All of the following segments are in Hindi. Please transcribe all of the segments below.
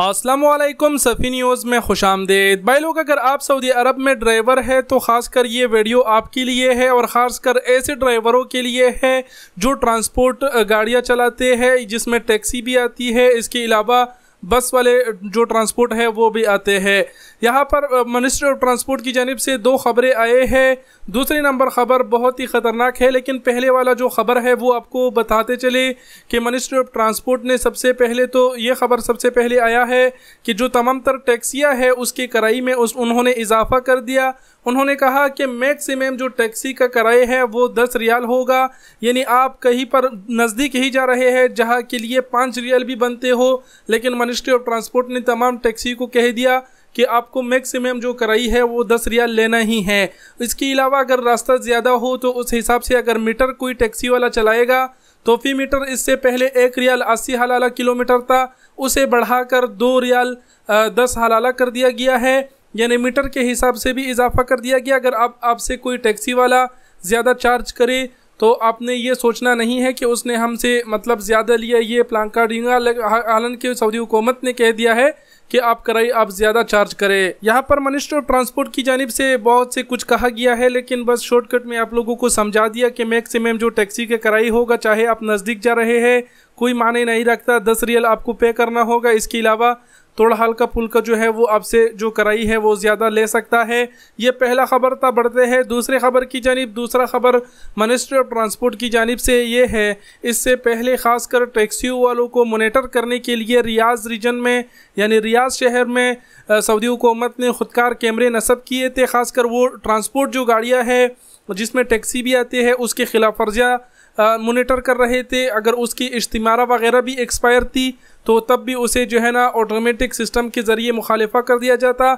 असलम सफ़ी न्यूज़ में खुश आमदेद भाई लोग अगर आप सऊदी अरब में ड्राइवर है तो ख़ासकर ये वीडियो आपके लिए है और ख़ासकर ऐसे ड्राइवरों के लिए है जो ट्रांसपोर्ट गाड़ियाँ चलाते हैं जिसमें टैक्सी भी आती है इसके अलावा बस वाले जो ट्रांसपोर्ट है वो भी आते हैं यहाँ पर मिनिस्ट्री ऑफ ट्रांसपोर्ट की जानब से दो खबरें आए हैं दूसरी नंबर खबर बहुत ही ख़तरनाक है लेकिन पहले वाला जो खबर है वो आपको बताते चले कि मिनिस्ट्री ऑफ ट्रांसपोर्ट ने सबसे पहले तो ये खबर सबसे पहले आया है कि जो तमाम तर टैक्सियाँ है उसकी कराई में उस उन्होंने इजाफा कर दिया उन्होंने कहा कि मैक्सिमम जो टैक्सी का किराए है वो दस रियाल होगा यानी आप कहीं पर नज़दीक ही जा रहे हैं जहाँ के लिए पाँच रियाल भी बनते हो लेकिन मिनिस्ट्री ऑफ ट्रांसपोर्ट ने तमाम टैक्सी को कह दिया कि आपको मैक्सिमम जो कराई है वो दस रियाल लेना ही है इसके अलावा अगर रास्ता ज़्यादा हो तो उस हिसाब से अगर मीटर कोई टैक्सी वाला चलाएगा तो फी मीटर इससे पहले एक रियाल अस्सी हलाला किलोमीटर था उसे बढ़ाकर दो रियाल दस हलाला कर दिया गया है यानी मीटर के हिसाब से भी इजाफा कर दिया गया अगर आप आपसे कोई टैक्सी वाला ज़्यादा चार्ज करे तो आपने ये सोचना नहीं है कि उसने हमसे मतलब ज़्यादा लिया ये प्लान का डिंगा हालांकि सऊदी हुकूमत ने कह दिया है कि आप कराई आप ज़्यादा चार्ज करें यहाँ पर मिनिस्टर ऑफ ट्रांसपोर्ट की जानब से बहुत से कुछ कहा गया है लेकिन बस शॉर्टकट में आप लोगों को समझा दिया कि मैक्सिमम जो टैक्सी के कराई होगा चाहे आप नज़दीक जा रहे हैं कोई माने नहीं रखता दस रियल आपको पे करना होगा इसके अलावा थोड़ा हल्का फुल्का जो है वो आपसे जो कराई है वो ज़्यादा ले सकता है ये पहला खबर था बढ़ते हैं दूसरी खबर की जानब दूसरा खबर मिनिस्ट्री ऑफ ट्रांसपोर्ट की जानब से ये है इससे पहले खासकर टैक्सी वालों को मोनीटर करने के लिए रियाज रीजन में यानी रियाज शहर में सऊदी हुकूमत ने खुदकार कैमरे नस्ब किए थे खासकर वो ट्रांसपोर्ट जो गाड़ियाँ हैं जिसमें टैक्सी भी आती है उसके खिलाफ वर्जिया मोनिटर कर रहे थे अगर उसकी इज्तमारा वगैरह भी एक्सपायर थी तो तब भी उसे जो है ना ऑटोमेटिक सिस्टम के ज़रिए मुखालफा कर दिया जाता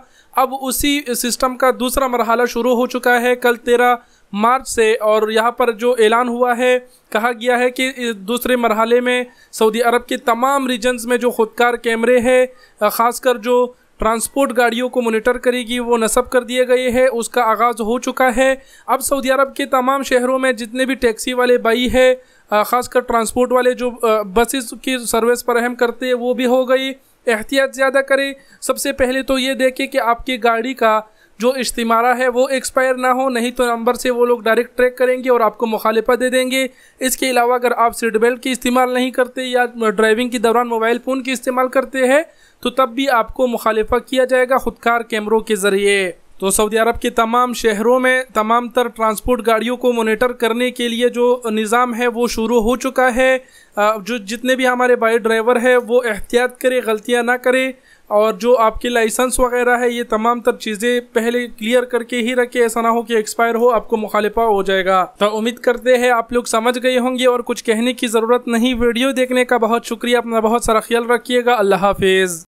अब उसी सिस्टम का दूसरा मरहला शुरू हो चुका है कल तेरह मार्च से और यहाँ पर जो ऐलान हुआ है कहा गया है कि दूसरे मरहले में सऊदी अरब के तमाम रीजन्स में जो खुदकार कैमरे हैं ख़ासकर जो ट्रांसपोर्ट गाड़ियों को मोनिटर करेगी वो नस्ब कर दिए गए हैं उसका आगाज़ हो चुका है अब सऊदी अरब के तमाम शहरों में जितने भी टैक्सी वाले बाई है ख़ासकर ट्रांसपोर्ट वाले जो बसेस की सर्विस अहम करते हैं वो भी हो गई एहतियात ज़्यादा करें सबसे पहले तो ये देखें कि आपकी गाड़ी का जो इज्तमारा है वो एक्सपायर ना हो नहीं तो नंबर से वो लोग डायरेक्ट ट्रैक करेंगे और आपको मुखालिफा दे देंगे इसके अलावा अगर आप सीट बेल्ट की इस्तेमाल नहीं करते या ड्राइविंग के दौरान मोबाइल फ़ोन की इस्तेमाल करते हैं तो तब भी आपको मुखालफा किया जाएगा खुदकार कैमरों के ज़रिए तो सऊदी अरब के तमाम शहरों में तमाम तर ट्रांसपोर्ट गाड़ियों को मोनिटर करने के लिए जो निज़ाम है वो शुरू हो चुका है जो जितने भी हमारे बाई ड्राइवर है वो एहतियात करें गलतियां ना करें और जो आपके लाइसेंस वगैरह है ये तमाम तर चीज़ें पहले क्लियर करके ही रखें ऐसा ना हो कि एक्सपायर हो आपको मुखालिफा हो जाएगा तो उम्मीद करते हैं आप लोग समझ गए होंगे और कुछ कहने की ज़रूरत नहीं वीडियो देखने का बहुत शुक्रिया अपना बहुत सारा ख्याल रखिएगा अल्लाह हाफिज़